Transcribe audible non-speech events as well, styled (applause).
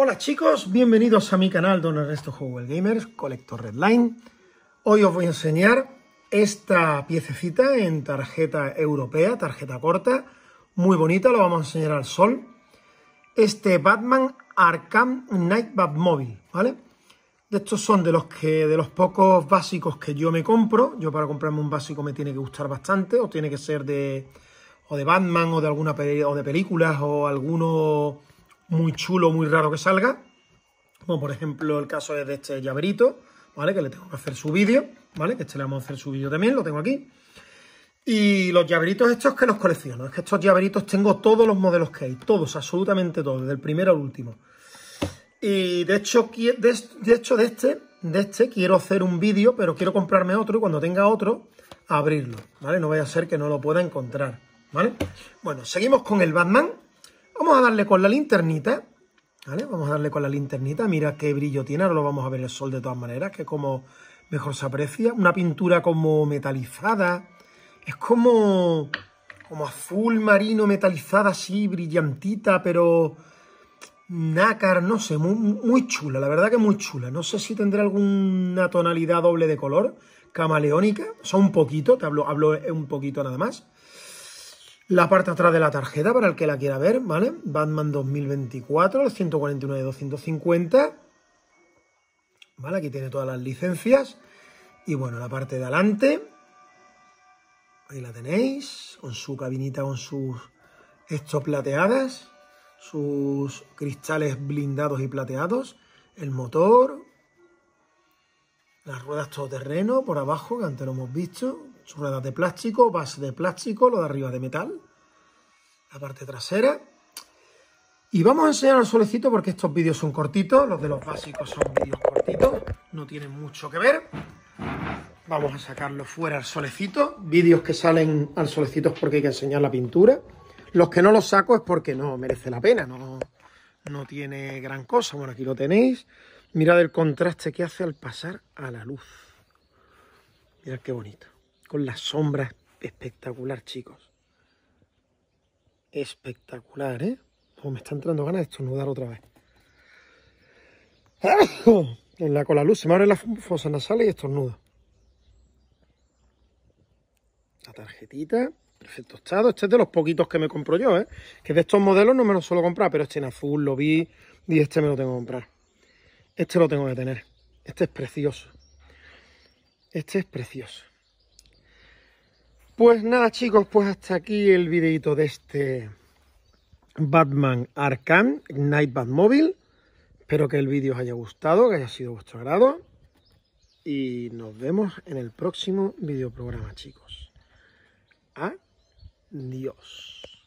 Hola chicos, bienvenidos a mi canal Don Ernesto Howell Gamers, colector Redline. Hoy os voy a enseñar esta piececita en tarjeta europea, tarjeta corta, muy bonita, lo vamos a enseñar al sol. Este Batman Arkham Knight Batmobile, ¿vale? De estos son de los que de los pocos básicos que yo me compro. Yo para comprarme un básico me tiene que gustar bastante o tiene que ser de o de Batman o de alguna o de películas o alguno muy chulo, muy raro que salga. Como por ejemplo el caso de este llaverito, ¿vale? Que le tengo que hacer su vídeo, ¿vale? Que este le vamos a hacer su vídeo también, lo tengo aquí. Y los llaveritos estos que los colecciono. Es que estos llaveritos tengo todos los modelos que hay. Todos, absolutamente todos, el primero al último. Y de hecho, de, hecho, de este, de este quiero hacer un vídeo, pero quiero comprarme otro y cuando tenga otro, abrirlo, ¿vale? No vaya a ser que no lo pueda encontrar, ¿vale? Bueno, seguimos con el Batman. Vamos a darle con la linternita. ¿Vale? Vamos a darle con la linternita. Mira qué brillo tiene. Ahora lo vamos a ver el sol de todas maneras, que como mejor se aprecia. Una pintura como metalizada. Es como, como azul marino metalizada, así, brillantita, pero nácar, no sé, muy, chula, la verdad que muy chula. No sé si tendrá alguna tonalidad doble de color, camaleónica, o sea, un poquito, te hablo, hablo un poquito nada más. La parte atrás de la tarjeta, para el que la quiera ver, ¿vale? Batman 2024, 141 de 250. ¿Vale? Aquí tiene todas las licencias. Y bueno, la parte de adelante. Ahí la tenéis, con su cabinita, con sus estos plateadas, sus cristales blindados y plateados, el motor, las ruedas todoterreno por abajo, que antes lo hemos visto, sus rueda de plástico, base de plástico, lo de arriba de metal, la parte trasera. Y vamos a enseñar al solecito porque estos vídeos son cortitos, los de los básicos son vídeos cortitos, no tienen mucho que ver. Vamos a sacarlo fuera al solecito, vídeos que salen al solecito es porque hay que enseñar la pintura. Los que no los saco es porque no merece la pena, no, no tiene gran cosa. Bueno, aquí lo tenéis. Mirad el contraste que hace al pasar a la luz. Mirad qué bonito con la sombra espectacular, chicos. Espectacular, ¿eh? Pues me está entrando ganas de estornudar otra vez. (coughs) En la, cola la luz se me abre la fosa nasal y estornudo. La tarjetita, perfecto estado. Este es de los poquitos que me compro yo, ¿eh? Que de estos modelos no me los suelo comprar, pero este en azul lo vi y este me lo tengo que comprar. Este lo tengo que tener. Este es precioso. Este es precioso. Pues nada chicos, pues hasta aquí el videito de este Batman Arkham Night Batmobile. Espero que el vídeo os haya gustado, que haya sido vuestro agrado. Y nos vemos en el próximo videoprograma chicos. Adiós.